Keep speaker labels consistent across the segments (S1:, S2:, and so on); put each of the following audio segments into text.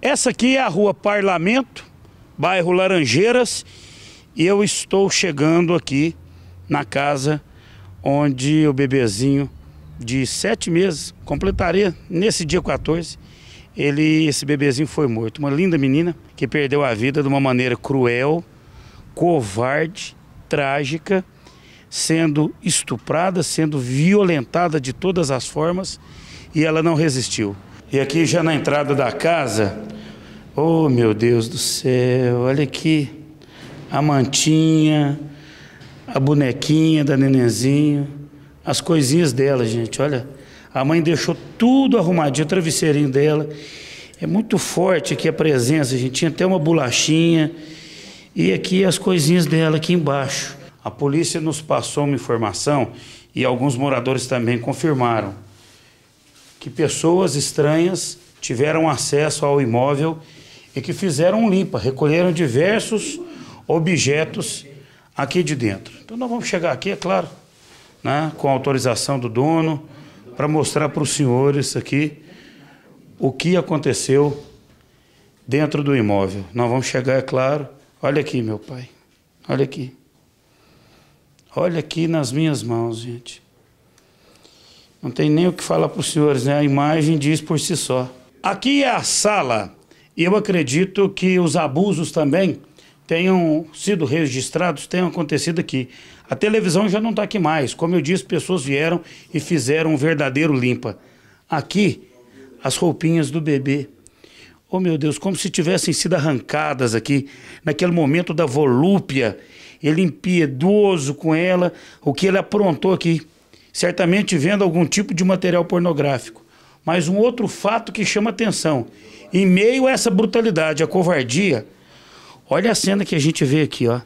S1: Essa aqui é a rua Parlamento, bairro Laranjeiras, e eu estou chegando aqui na casa onde o bebezinho de sete meses, completaria nesse dia 14, ele, esse bebezinho foi morto. Uma linda menina que perdeu a vida de uma maneira cruel, covarde, trágica, sendo estuprada, sendo violentada de todas as formas, e ela não resistiu. E aqui já na entrada da casa, oh meu Deus do céu, olha aqui a mantinha, a bonequinha da nenenzinho, as coisinhas dela, gente, olha. A mãe deixou tudo arrumadinho, o travesseirinho dela. É muito forte aqui a presença, gente. Tinha até uma bolachinha. E aqui as coisinhas dela aqui embaixo. A polícia nos passou uma informação e alguns moradores também confirmaram que pessoas estranhas tiveram acesso ao imóvel e que fizeram limpa, recolheram diversos objetos aqui de dentro. Então nós vamos chegar aqui, é claro, né, com autorização do dono, para mostrar para os senhores aqui o que aconteceu dentro do imóvel. Nós vamos chegar, é claro. Olha aqui, meu pai. Olha aqui. Olha aqui nas minhas mãos, gente. Não tem nem o que falar para os senhores, né? A imagem diz por si só. Aqui é a sala. E eu acredito que os abusos também tenham sido registrados, tenham acontecido aqui. A televisão já não está aqui mais. Como eu disse, pessoas vieram e fizeram um verdadeiro limpa. Aqui, as roupinhas do bebê. Oh meu Deus, como se tivessem sido arrancadas aqui, naquele momento da volúpia. Ele impiedoso com ela, o que ele aprontou aqui certamente vendo algum tipo de material pornográfico. Mas um outro fato que chama atenção: em meio a essa brutalidade, a covardia, olha a cena que a gente vê aqui, ó.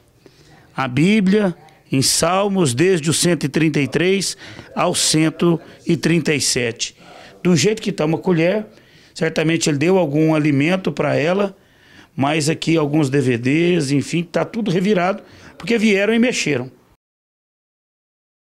S1: A Bíblia em Salmos, desde o 133 ao 137. Do jeito que está uma colher, certamente ele deu algum alimento para ela, mas aqui alguns DVDs, enfim, está tudo revirado, porque vieram e mexeram.